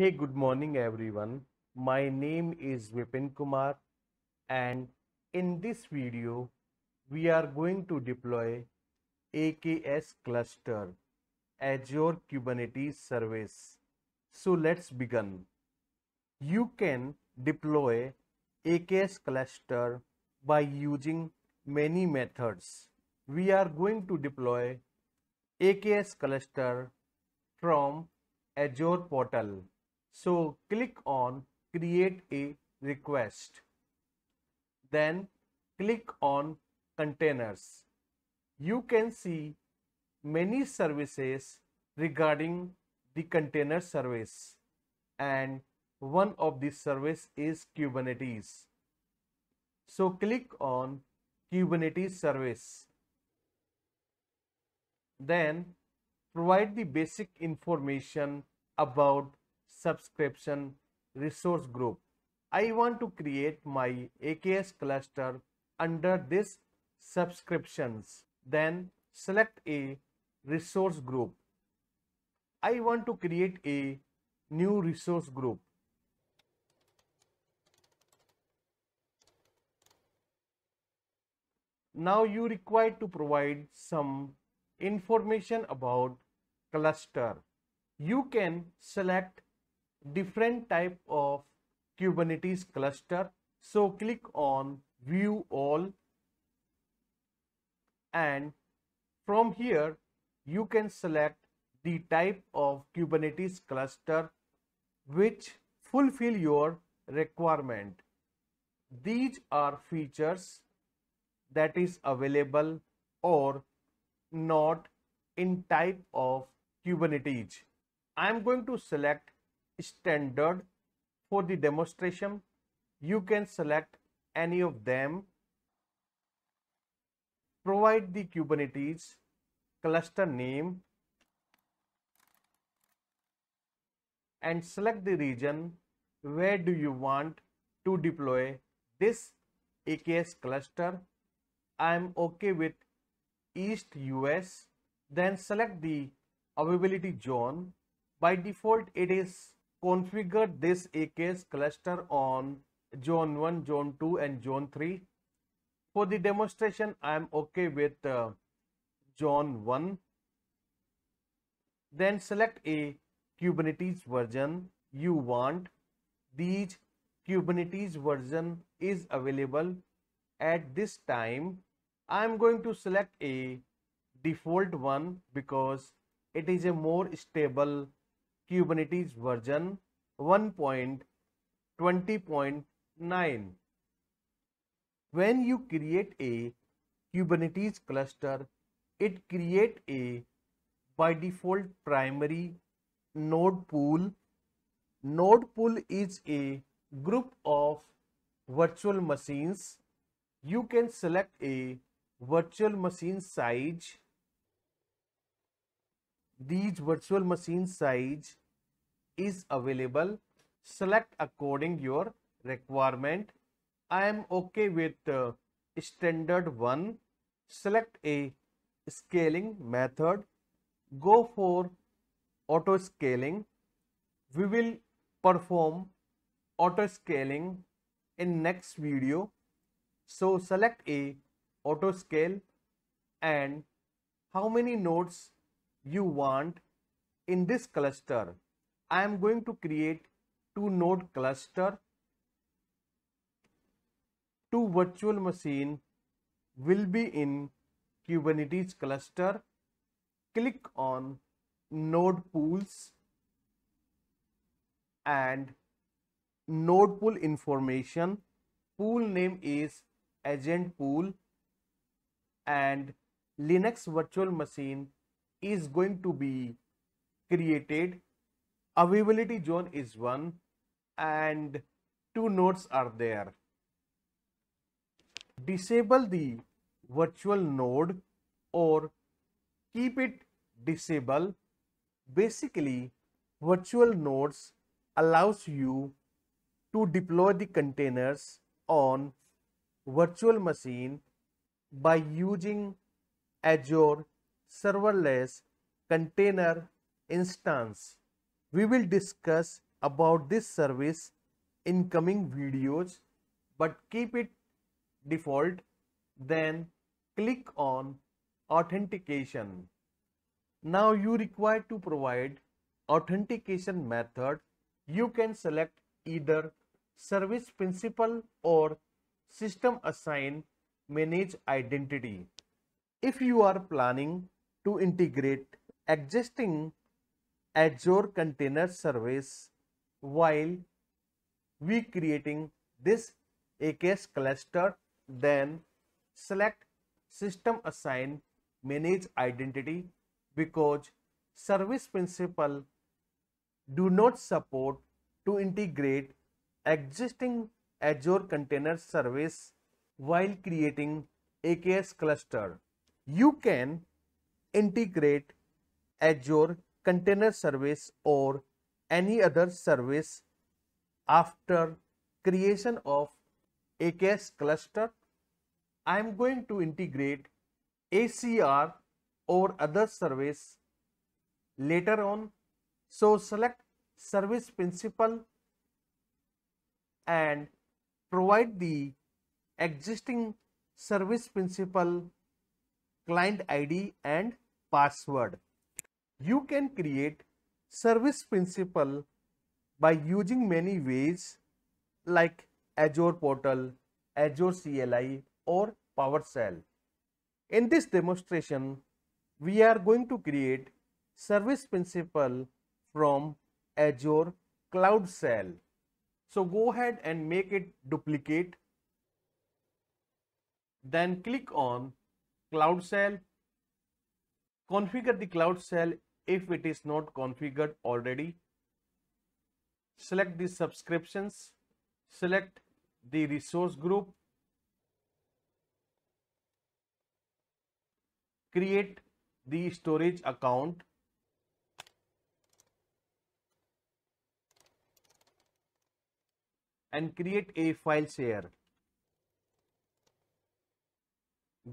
Hey, good morning, everyone. My name is Vipin Kumar, and in this video, we are going to deploy AKS cluster Azure Kubernetes service. So let's begin. You can deploy AKS cluster by using many methods. We are going to deploy AKS cluster from Azure portal so click on create a request. Then click on containers. You can see many services regarding the container service and one of these service is Kubernetes. So click on Kubernetes service. Then provide the basic information about subscription resource group. I want to create my AKS cluster under this subscriptions. Then select a resource group. I want to create a new resource group. Now you require to provide some information about cluster. You can select different type of Kubernetes cluster. So click on view all and from here you can select the type of Kubernetes cluster which fulfill your requirement. These are features that is available or not in type of Kubernetes. I am going to select standard for the demonstration you can select any of them provide the kubernetes cluster name and select the region where do you want to deploy this AKS cluster. I am okay with East US. Then select the availability zone. By default, it is configured this AKS cluster on zone 1, zone 2 and zone 3. For the demonstration, I am okay with uh, zone 1. Then select a Kubernetes version you want. These Kubernetes version is available at this time. I am going to select a default one because it is a more stable Kubernetes version 1.20.9. When you create a Kubernetes cluster, it creates a by default primary node pool. Node pool is a group of virtual machines. You can select a virtual machine size. These virtual machine size is available select according your requirement i am okay with uh, standard one select a scaling method go for auto scaling we will perform auto scaling in next video so select a auto scale and how many nodes you want in this cluster I am going to create two node cluster, two virtual machine will be in Kubernetes cluster. Click on node pools and node pool information. Pool name is agent pool and Linux virtual machine is going to be created availability zone is one and two nodes are there. Disable the virtual node or keep it disable. Basically, virtual nodes allows you to deploy the containers on virtual machine by using Azure serverless container instance. We will discuss about this service in coming videos but keep it default then click on authentication. Now you require to provide authentication method. You can select either service principal or system assign manage identity. If you are planning to integrate existing Azure Container Service while we creating this AKS cluster then select system assign manage identity because service principle do not support to integrate existing Azure container service while creating AKS cluster. You can integrate Azure container service or any other service after creation of AKS cluster. I am going to integrate ACR or other service later on. So select service principal and provide the existing service principal client ID and password. You can create service principle by using many ways like Azure portal, Azure CLI or PowerShell. In this demonstration, we are going to create service principle from Azure Cloud Shell. So go ahead and make it duplicate. Then click on Cloud Shell. Configure the Cloud Shell if it is not configured already. Select the subscriptions, select the resource group, create the storage account and create a file share.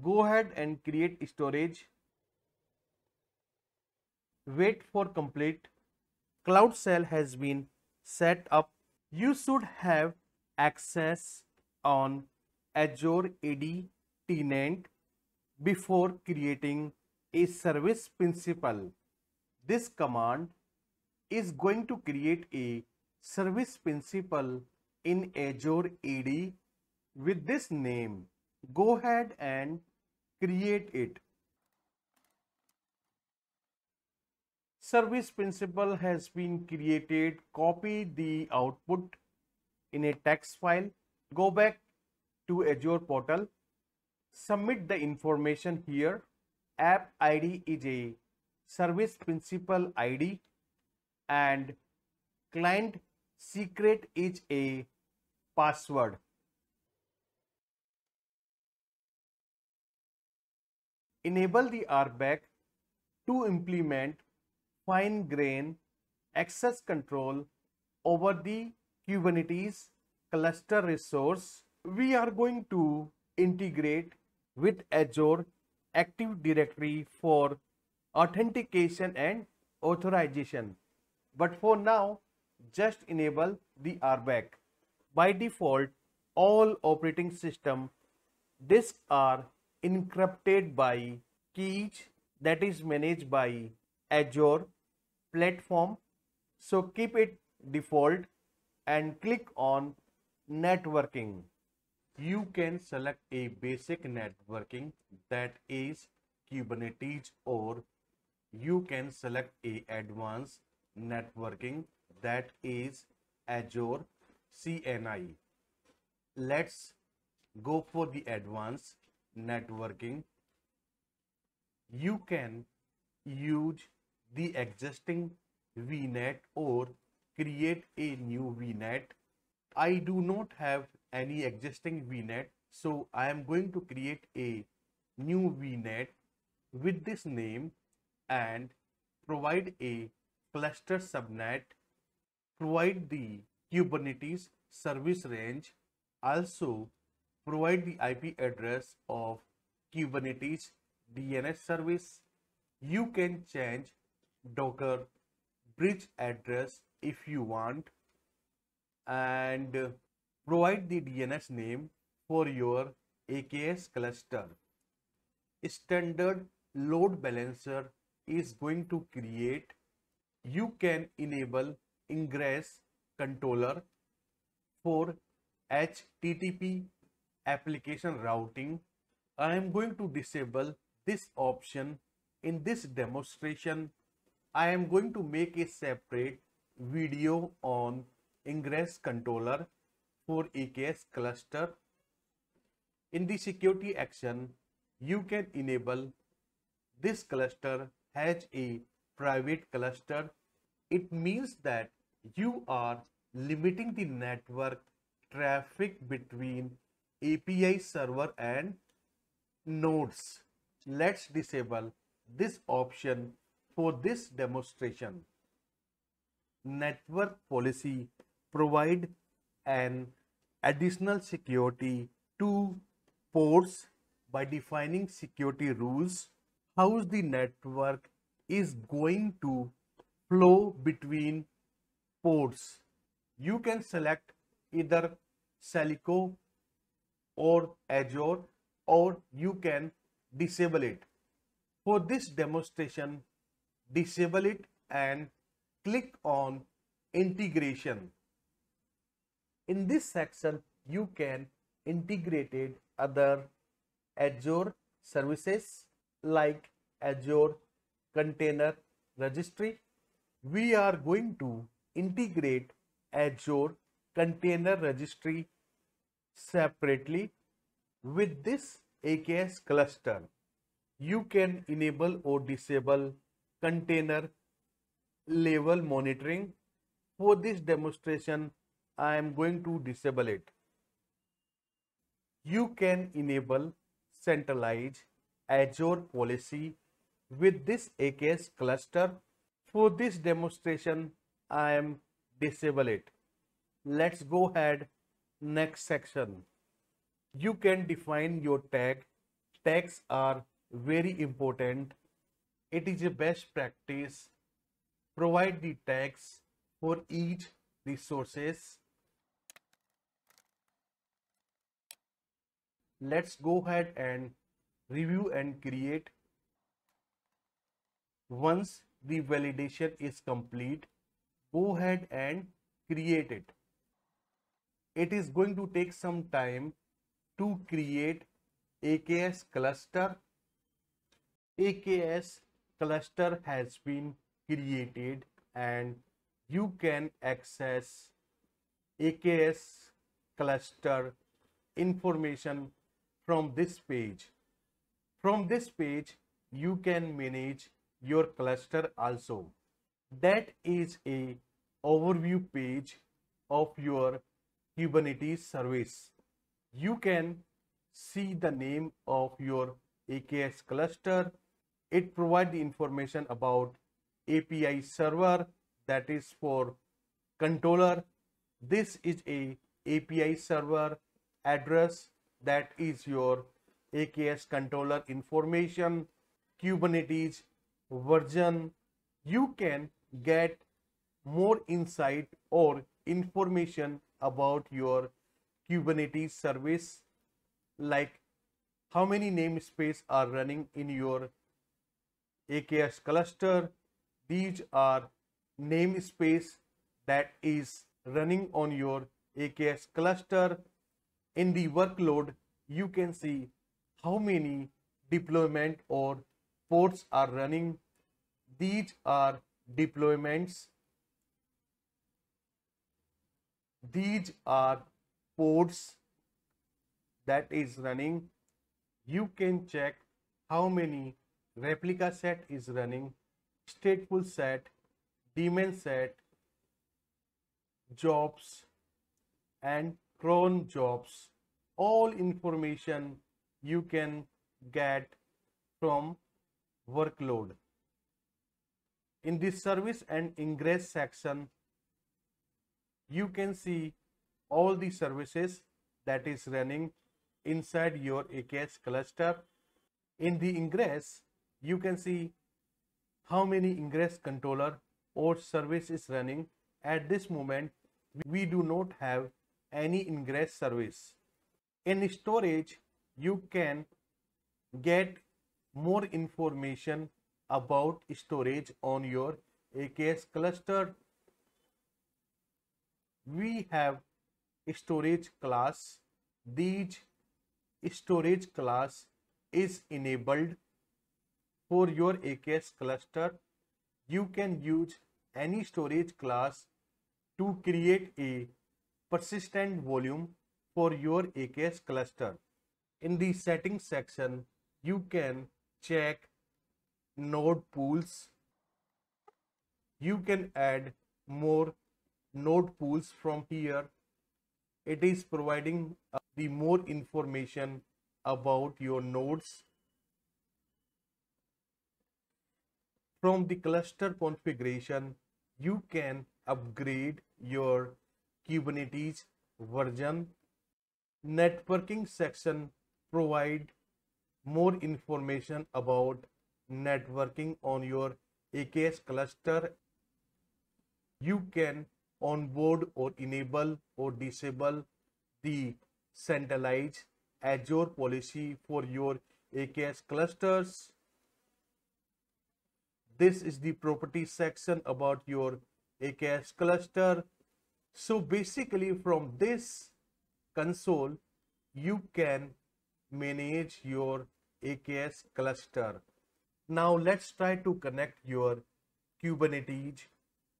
Go ahead and create storage wait for complete cloud cell has been set up you should have access on Azure AD tenant before creating a service principal. This command is going to create a service principal in Azure AD with this name. Go ahead and create it. service principle has been created, copy the output in a text file, go back to Azure portal, submit the information here, app ID is a service principal ID and client secret is a password. Enable the RBAC to implement fine grain access control over the Kubernetes cluster resource. We are going to integrate with Azure Active Directory for authentication and authorization. But for now, just enable the RBAC. By default, all operating system disks are encrypted by keys that is managed by Azure platform so keep it default and click on networking you can select a basic networking that is kubernetes or you can select a advanced networking that is azure cni let's go for the advanced networking you can use the existing VNet or create a new VNet. I do not have any existing VNet, so I am going to create a new VNet with this name and provide a cluster subnet, provide the Kubernetes service range, also provide the IP address of Kubernetes DNS service. You can change docker bridge address if you want and provide the DNS name for your AKS cluster. Standard load balancer is going to create. You can enable ingress controller for HTTP application routing. I am going to disable this option in this demonstration I am going to make a separate video on ingress controller for EKS cluster. In the security action, you can enable this cluster has a private cluster. It means that you are limiting the network traffic between API server and nodes. Let's disable this option for this demonstration, network policy provide an additional security to ports by defining security rules how the network is going to flow between ports. You can select either Celico or Azure or you can disable it. For this demonstration, disable it and click on integration. In this section, you can integrate other Azure services like Azure Container Registry. We are going to integrate Azure Container Registry separately with this AKS cluster. You can enable or disable container level monitoring. For this demonstration, I am going to disable it. You can enable centralized Azure policy with this AKS cluster. For this demonstration, I am disable it. Let's go ahead next section. You can define your tag. Tags are very important it is a best practice provide the tags for each resources let's go ahead and review and create once the validation is complete go ahead and create it it is going to take some time to create aks cluster aks cluster has been created and you can access AKS cluster information from this page. From this page, you can manage your cluster also. That is a overview page of your Kubernetes service. You can see the name of your AKS cluster, it provide the information about API server that is for controller. This is a API server address that is your AKS controller information, Kubernetes version. You can get more insight or information about your Kubernetes service like how many namespace are running in your AKS cluster. These are namespace that is running on your AKS cluster. In the workload, you can see how many deployment or ports are running. These are deployments. These are ports that is running. You can check how many replica set is running stateful set daemon set jobs and cron jobs all information you can get from workload in this service and ingress section you can see all the services that is running inside your AKS cluster in the ingress you can see how many ingress controller or service is running at this moment we do not have any ingress service in storage you can get more information about storage on your AKS cluster we have storage class these storage class is enabled for your AKS cluster, you can use any storage class to create a persistent volume for your AKS cluster. In the settings section, you can check node pools. You can add more node pools from here. It is providing uh, the more information about your nodes From the cluster configuration, you can upgrade your Kubernetes version. Networking section provide more information about networking on your AKS cluster. You can onboard or enable or disable the centralized Azure policy for your AKS clusters. This is the property section about your AKS cluster. So basically from this console, you can manage your AKS cluster. Now let's try to connect your Kubernetes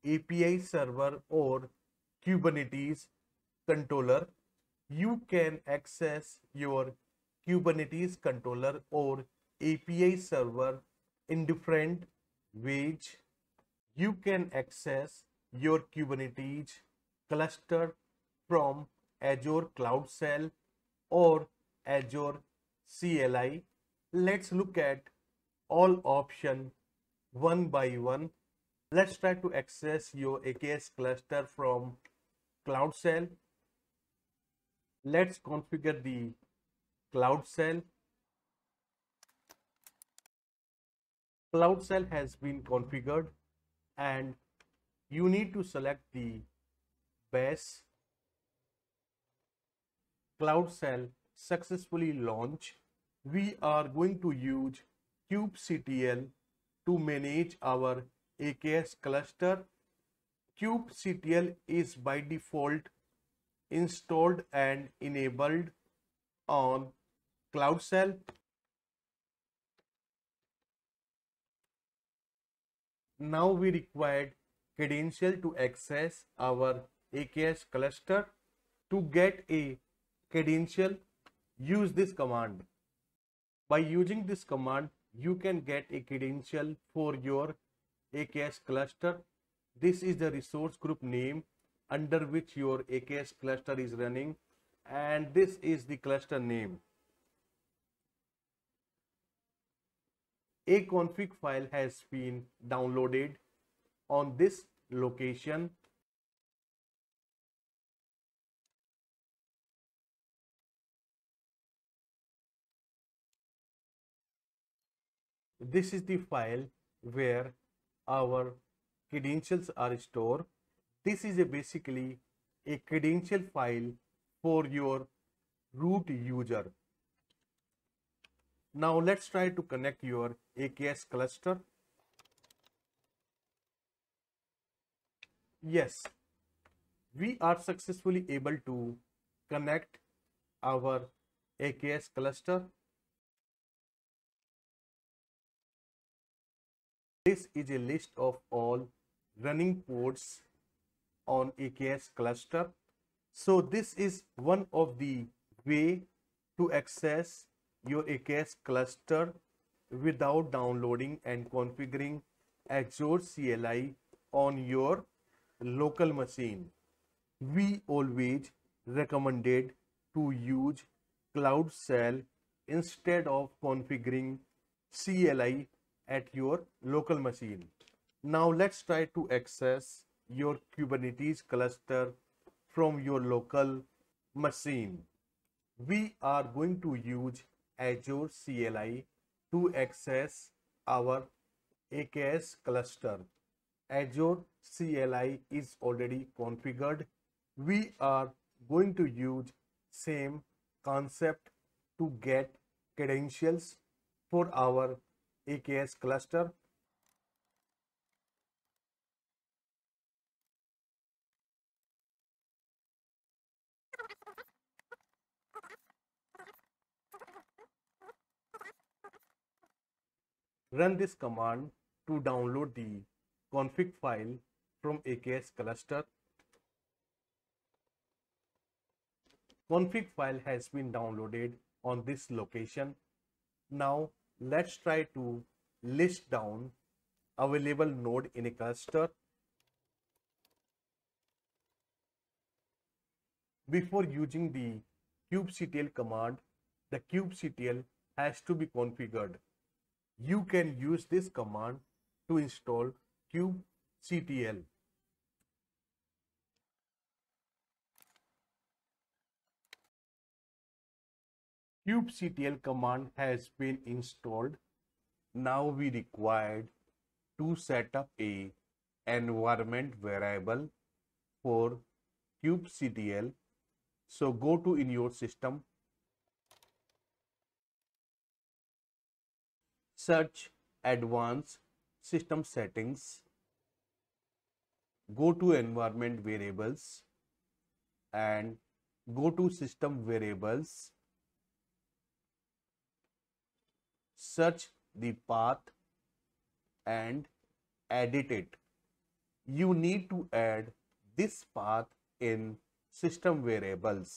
API server or Kubernetes controller. You can access your Kubernetes controller or API server in different which you can access your Kubernetes cluster from Azure Cloud Shell or Azure CLI. Let's look at all option one by one. Let's try to access your AKS cluster from Cloud Shell. Let's configure the Cloud Shell cloud cell has been configured and you need to select the base cloud cell successfully launched we are going to use kubectl to manage our aks cluster kubectl is by default installed and enabled on cloud cell Now we required credential to access our AKS cluster. To get a credential, use this command. By using this command, you can get a credential for your AKS cluster. This is the resource group name under which your AKS cluster is running and this is the cluster name. a config file has been downloaded on this location this is the file where our credentials are stored this is a basically a credential file for your root user now let's try to connect your AKS cluster. Yes, we are successfully able to connect our AKS cluster. This is a list of all running ports on AKS cluster. So this is one of the way to access your AKS cluster without downloading and configuring Azure CLI on your local machine. We always recommended to use Cloud Shell instead of configuring CLI at your local machine. Now let's try to access your Kubernetes cluster from your local machine. We are going to use Azure CLI to access our AKS cluster. Azure CLI is already configured. We are going to use same concept to get credentials for our AKS cluster Run this command to download the config file from AKS cluster. Config file has been downloaded on this location. Now let's try to list down available node in a cluster. Before using the kubectl command, the kubectl has to be configured you can use this command to install kubectl. kubectl command has been installed. Now we required to set up a environment variable for kubectl. So go to in your system search advanced system settings, go to environment variables and go to system variables, search the path and edit it. You need to add this path in system variables.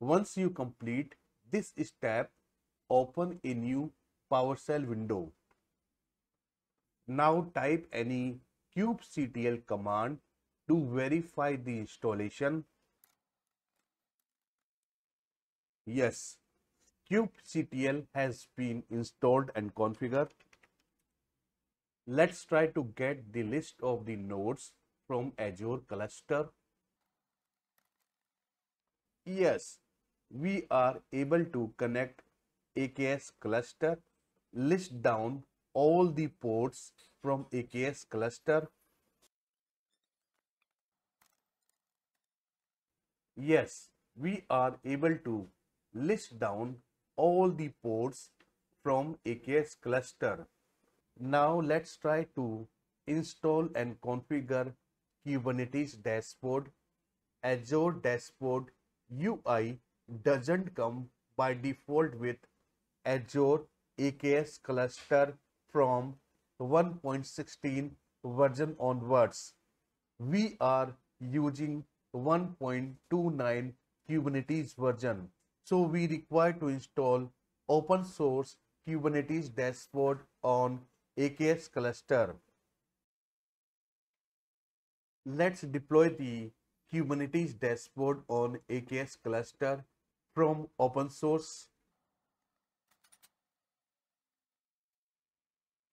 Once you complete this step, open a new PowerShell window. Now type any kubectl command to verify the installation. Yes, kubectl has been installed and configured. Let's try to get the list of the nodes from Azure cluster. Yes, we are able to connect AKS cluster list down all the ports from AKS cluster. Yes, we are able to list down all the ports from AKS cluster. Now let's try to install and configure Kubernetes dashboard. Azure dashboard UI doesn't come by default with Azure AKS cluster from 1.16 version onwards. We are using 1.29 Kubernetes version. So we require to install open source Kubernetes dashboard on AKS cluster. Let's deploy the Kubernetes dashboard on AKS cluster from open source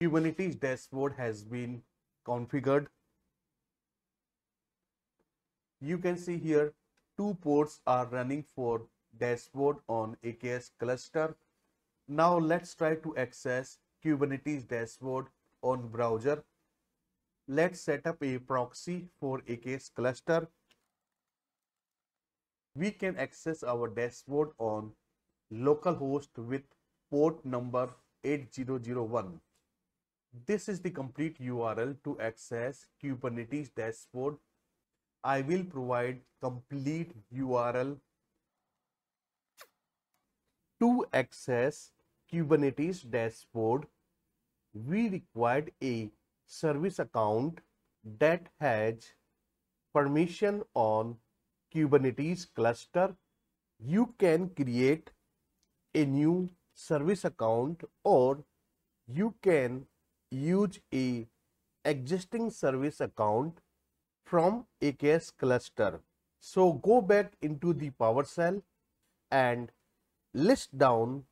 Kubernetes dashboard has been configured. You can see here two ports are running for dashboard on AKS cluster. Now let's try to access Kubernetes dashboard on browser. Let's set up a proxy for AKS cluster. We can access our dashboard on localhost with port number 8001. This is the complete URL to access Kubernetes dashboard. I will provide complete URL to access Kubernetes dashboard. We required a service account that has permission on Kubernetes cluster. You can create a new service account or you can use a existing service account from AKS cluster. So go back into the PowerShell and list down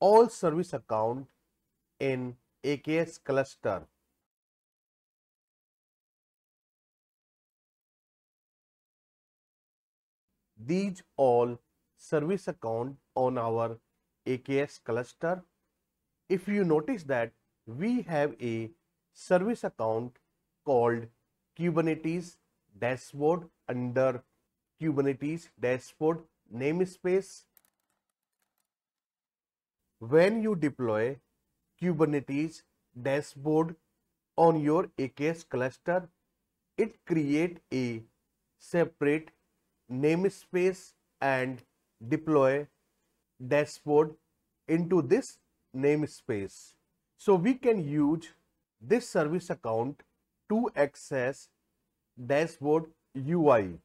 all service account in AKS cluster. These all service account on our AKS cluster. If you notice that we have a service account called Kubernetes dashboard under Kubernetes dashboard namespace. When you deploy Kubernetes dashboard on your AKS cluster, it create a separate namespace and deploy dashboard into this namespace. So we can use this service account to access dashboard UI.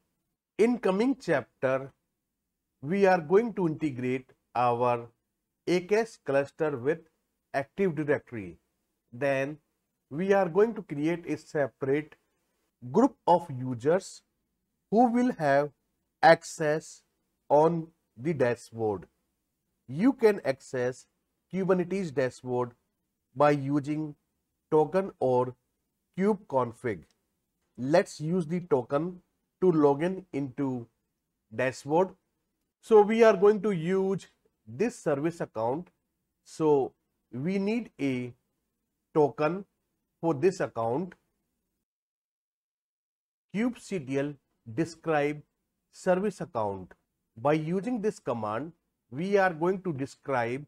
In coming chapter, we are going to integrate our AKS cluster with Active Directory. Then we are going to create a separate group of users who will have access on the dashboard. You can access Kubernetes dashboard by using token or cube config. Let's use the token to login into dashboard. So we are going to use this service account. So we need a token for this account. kubectl describe service account. By using this command, we are going to describe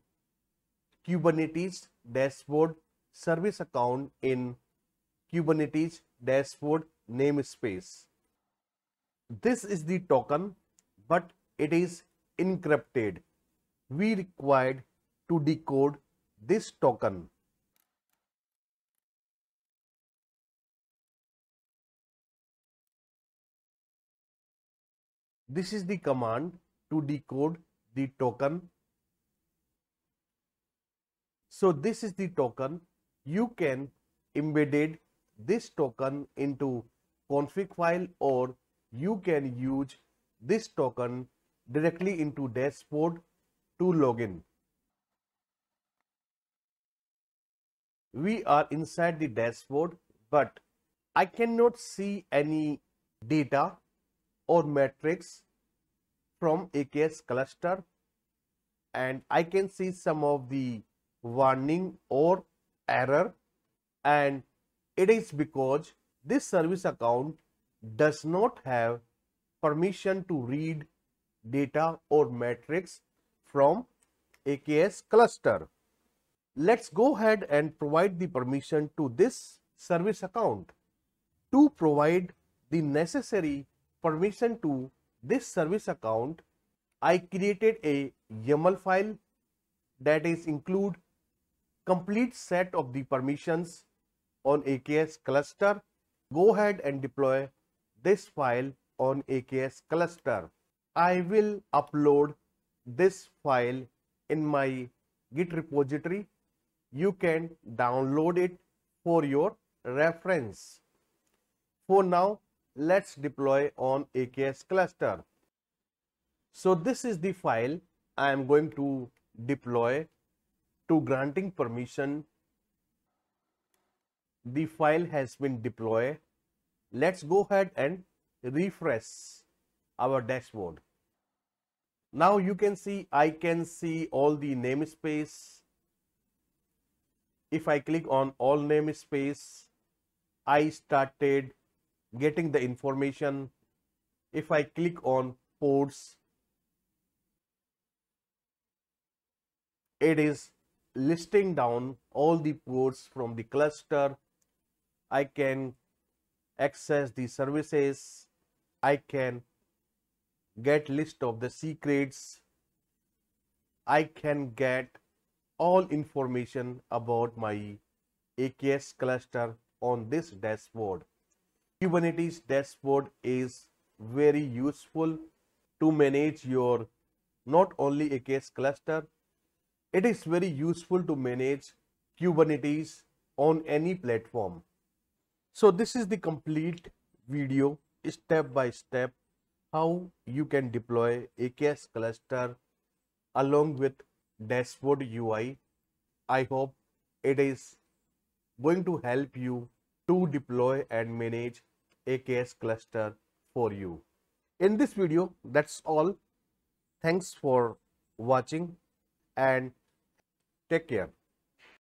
Kubernetes dashboard service account in Kubernetes dashboard namespace. This is the token, but it is encrypted. We required to decode this token. This is the command to decode the token so this is the token. You can embedded this token into config file or you can use this token directly into dashboard to login. We are inside the dashboard, but I cannot see any data or metrics from AKS cluster and I can see some of the warning or error and it is because this service account does not have permission to read data or metrics from AKS cluster. Let's go ahead and provide the permission to this service account. To provide the necessary permission to this service account, I created a YAML file that is include complete set of the permissions on AKS cluster, go ahead and deploy this file on AKS cluster. I will upload this file in my Git repository. You can download it for your reference. For now, let's deploy on AKS cluster. So this is the file I am going to deploy to granting permission the file has been deployed let's go ahead and refresh our dashboard now you can see i can see all the namespace if i click on all namespace i started getting the information if i click on ports it is listing down all the ports from the cluster. I can access the services. I can get list of the secrets. I can get all information about my AKS cluster on this dashboard. Kubernetes dashboard is very useful to manage your not only AKS cluster it is very useful to manage Kubernetes on any platform. So this is the complete video step by step how you can deploy AKS cluster along with dashboard UI. I hope it is going to help you to deploy and manage AKS cluster for you. In this video, that's all. Thanks for watching and Take care.